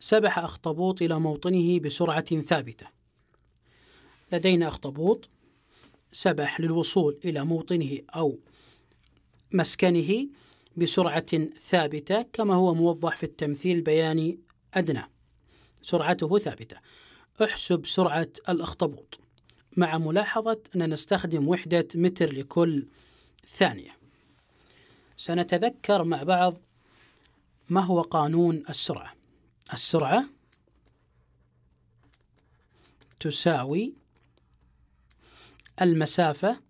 سبح أخطبوط إلى موطنه بسرعة ثابتة لدينا أخطبوط سبح للوصول إلى موطنه أو مسكنه بسرعة ثابتة كما هو موضح في التمثيل البياني أدنى سرعته ثابتة احسب سرعة الأخطبوط مع ملاحظة أن نستخدم وحدة متر لكل ثانية سنتذكر مع بعض ما هو قانون السرعه السرعة تساوي المسافة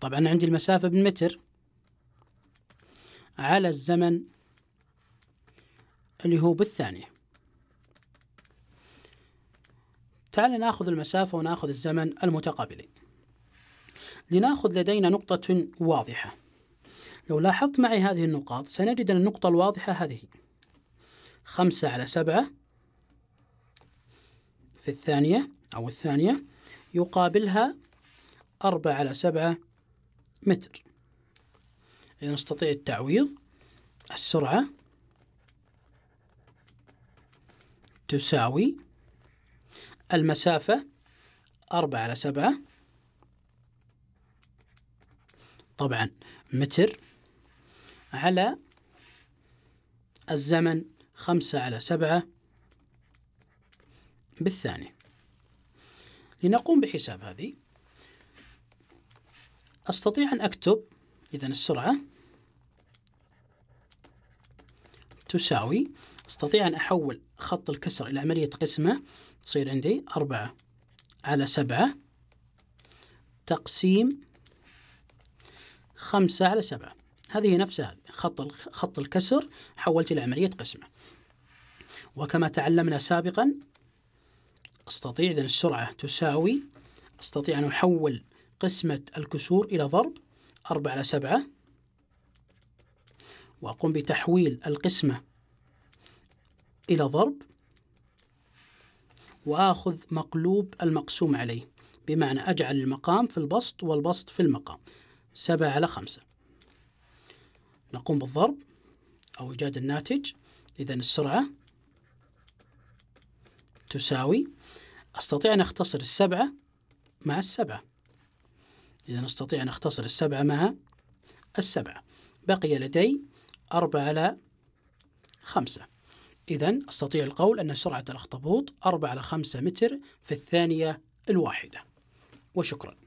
طبعا عندي المسافة بالمتر على الزمن اللي هو بالثانية تعال ناخذ المسافة وناخذ الزمن المتقابلين لناخذ لدينا نقطة واضحة لو لاحظت معي هذه النقاط سنجد أن النقطة الواضحة هذه خمسة على سبعة في الثانية أو الثانية يقابلها أربعة على سبعة متر نستطيع التعويض السرعة تساوي المسافة أربعة على سبعة طبعا متر على الزمن خمسة على سبعة بالثانية لنقوم بحساب هذه أستطيع أن أكتب إذا السرعة تساوي أستطيع أن أحول خط الكسر إلى عملية قسمة تصير عندي أربعة على سبعة تقسيم خمسة على سبعة هذه نفسها خط خط الكسر حولت إلى عملية قسمة وكما تعلمنا سابقا استطيع اذا السرعة تساوي استطيع أن أحول قسمة الكسور إلى ضرب 4 على 7 وأقوم بتحويل القسمة إلى ضرب وآخذ مقلوب المقسوم عليه بمعنى أجعل المقام في البسط والبسط في المقام 7 على 5 نقوم بالضرب أو إيجاد الناتج إذا السرعة تساوي أستطيع أن أختصر السبعة مع السبعة إذا أستطيع أن أختصر السبعة مع السبعة بقي لدي أربعة على خمسة إذا أستطيع القول أن سرعة الأخطبوط أربعة على خمسة متر في الثانية الواحدة وشكراً